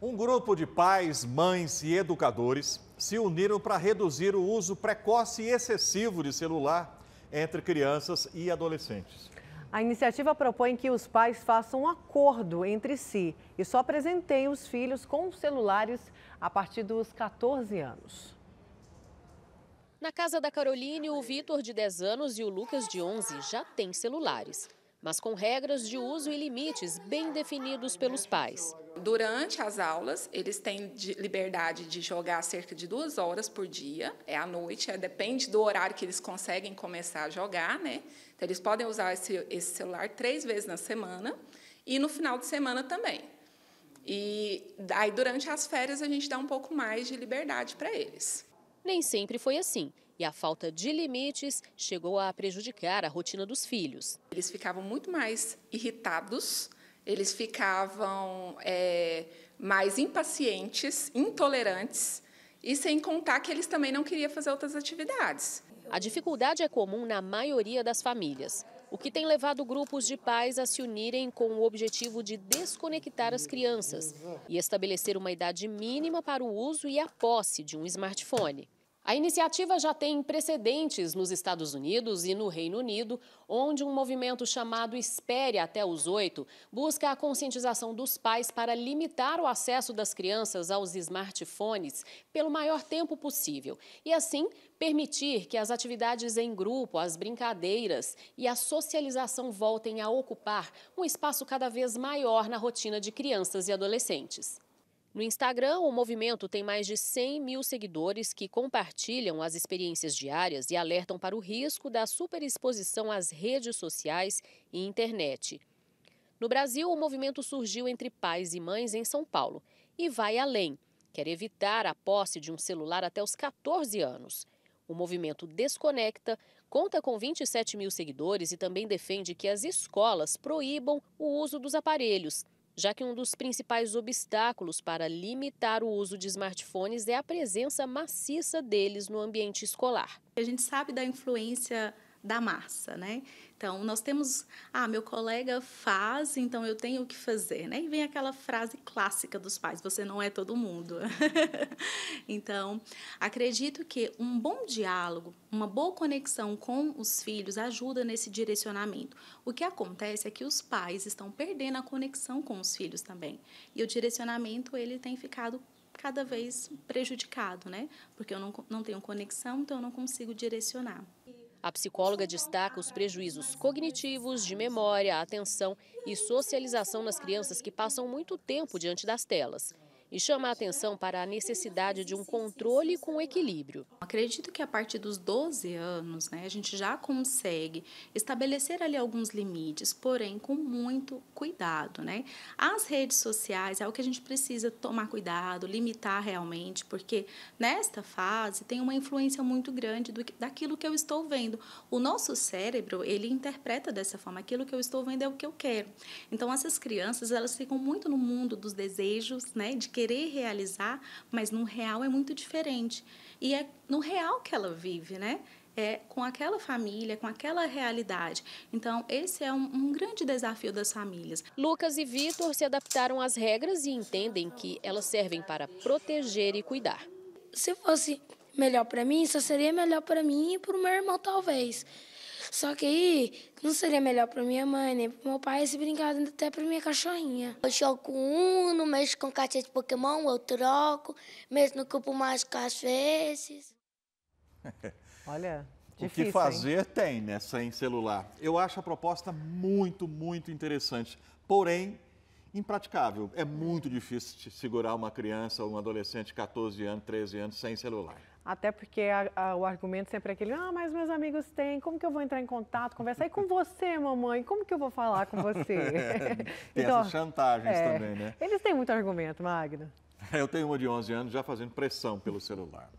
Um grupo de pais, mães e educadores se uniram para reduzir o uso precoce e excessivo de celular entre crianças e adolescentes. A iniciativa propõe que os pais façam um acordo entre si e só apresentem os filhos com celulares a partir dos 14 anos. Na casa da Caroline, o Vitor, de 10 anos, e o Lucas, de 11, já têm celulares mas com regras de uso e limites bem definidos pelos pais. Durante as aulas, eles têm liberdade de jogar cerca de duas horas por dia, é à noite, é, depende do horário que eles conseguem começar a jogar, né? Então, eles podem usar esse, esse celular três vezes na semana e no final de semana também. E aí, durante as férias, a gente dá um pouco mais de liberdade para eles. Nem sempre foi assim e a falta de limites chegou a prejudicar a rotina dos filhos. Eles ficavam muito mais irritados, eles ficavam é, mais impacientes, intolerantes e sem contar que eles também não queriam fazer outras atividades. A dificuldade é comum na maioria das famílias, o que tem levado grupos de pais a se unirem com o objetivo de desconectar as crianças e estabelecer uma idade mínima para o uso e a posse de um smartphone. A iniciativa já tem precedentes nos Estados Unidos e no Reino Unido, onde um movimento chamado Espere até os Oito busca a conscientização dos pais para limitar o acesso das crianças aos smartphones pelo maior tempo possível e, assim, permitir que as atividades em grupo, as brincadeiras e a socialização voltem a ocupar um espaço cada vez maior na rotina de crianças e adolescentes. No Instagram, o movimento tem mais de 100 mil seguidores que compartilham as experiências diárias e alertam para o risco da superexposição às redes sociais e internet. No Brasil, o movimento surgiu entre pais e mães em São Paulo e vai além. Quer evitar a posse de um celular até os 14 anos. O movimento Desconecta conta com 27 mil seguidores e também defende que as escolas proíbam o uso dos aparelhos já que um dos principais obstáculos para limitar o uso de smartphones é a presença maciça deles no ambiente escolar. A gente sabe da influência da massa, né? Então, nós temos, ah, meu colega faz, então eu tenho o que fazer, né? E vem aquela frase clássica dos pais, você não é todo mundo. então, acredito que um bom diálogo, uma boa conexão com os filhos ajuda nesse direcionamento. O que acontece é que os pais estão perdendo a conexão com os filhos também. E o direcionamento, ele tem ficado cada vez prejudicado, né? Porque eu não, não tenho conexão, então eu não consigo direcionar. A psicóloga destaca os prejuízos cognitivos, de memória, atenção e socialização nas crianças que passam muito tempo diante das telas e chama a atenção para a necessidade de um controle com equilíbrio. Acredito que a partir dos 12 anos né, a gente já consegue estabelecer ali alguns limites, porém com muito cuidado. Né? As redes sociais é o que a gente precisa tomar cuidado, limitar realmente, porque nesta fase tem uma influência muito grande do, daquilo que eu estou vendo. O nosso cérebro, ele interpreta dessa forma, aquilo que eu estou vendo é o que eu quero. Então essas crianças, elas ficam muito no mundo dos desejos, né, de querer realizar, mas no real é muito diferente. E é no real que ela vive, né? É com aquela família, com aquela realidade. Então, esse é um, um grande desafio das famílias. Lucas e Vitor se adaptaram às regras e entendem que elas servem para proteger e cuidar. Se fosse melhor para mim, só seria melhor para mim e para o meu irmão, talvez. Só que aí não seria melhor para minha mãe, nem para meu pai, se brincar até para minha cachorrinha. Eu jogo Uno, mexo com caixa de Pokémon, eu troco, mesmo no cubo mais às vezes. Olha, Difícil, o que fazer hein? tem, né, sem celular. Eu acho a proposta muito, muito interessante. Porém, impraticável. É muito difícil segurar uma criança ou um adolescente de 14 anos, 13 anos sem celular. Até porque a, a, o argumento sempre é aquele, ah, mas meus amigos têm, como que eu vou entrar em contato, conversar? E com você, mamãe, como que eu vou falar com você? É, tem então, essas chantagens é, também, né? Eles têm muito argumento, Magda Eu tenho uma de 11 anos já fazendo pressão pelo celular.